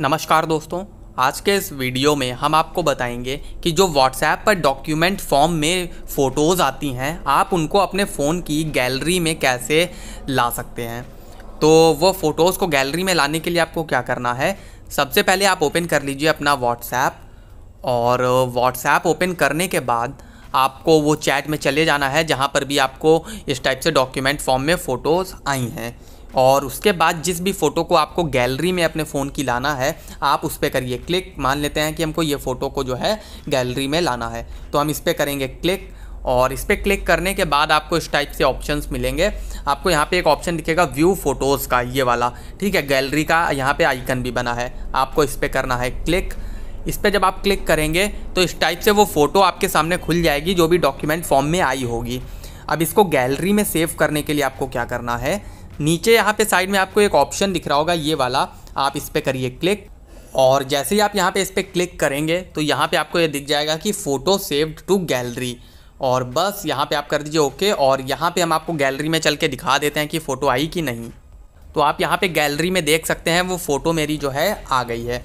नमस्कार दोस्तों आज के इस वीडियो में हम आपको बताएंगे कि जो व्हाट्सएप पर डॉक्यूमेंट फॉर्म में फ़ोटोज़ आती हैं आप उनको अपने फ़ोन की गैलरी में कैसे ला सकते हैं तो वो फ़ोटोज़ को गैलरी में लाने के लिए आपको क्या करना है सबसे पहले आप ओपन कर लीजिए अपना व्हाट्सएप और WhatsApp ओपन करने के बाद आपको वो चैट में चले जाना है जहाँ पर भी आपको इस टाइप से डॉक्यूमेंट फॉर्म में फ़ोटोज़ आई हैं और उसके बाद जिस भी फ़ोटो को आपको गैलरी में अपने फ़ोन की लाना है आप उस पर करिए क्लिक मान लेते हैं कि हमको ये फ़ोटो को जो है गैलरी में लाना है तो हम इस पर करेंगे क्लिक और इस पर क्लिक करने के बाद आपको इस टाइप से ऑप्शंस मिलेंगे आपको यहाँ पे एक ऑप्शन दिखेगा व्यू फ़ोटोज़ का ये वाला ठीक है गैलरी का यहाँ पे आइकन भी बना है आपको इस पर करना है क्लिक इस पर जब आप क्लिक करेंगे तो इस टाइप से वो फ़ोटो आपके सामने खुल जाएगी जो भी डॉक्यूमेंट फॉर्म में आई होगी अब इसको गैलरी में सेव करने के लिए आपको क्या करना है नीचे यहाँ पे साइड में आपको एक ऑप्शन दिख रहा होगा ये वाला आप इस पर करिए क्लिक और जैसे ही आप यहाँ पे इस पर क्लिक करेंगे तो यहाँ पे आपको ये दिख जाएगा कि फ़ोटो सेव्ड टू गैलरी और बस यहाँ पे आप कर दीजिए ओके और यहाँ पे हम आपको गैलरी में चल के दिखा देते हैं कि फ़ोटो आई कि नहीं तो आप यहाँ पर गैलरी में देख सकते हैं वो फ़ोटो मेरी जो है आ गई है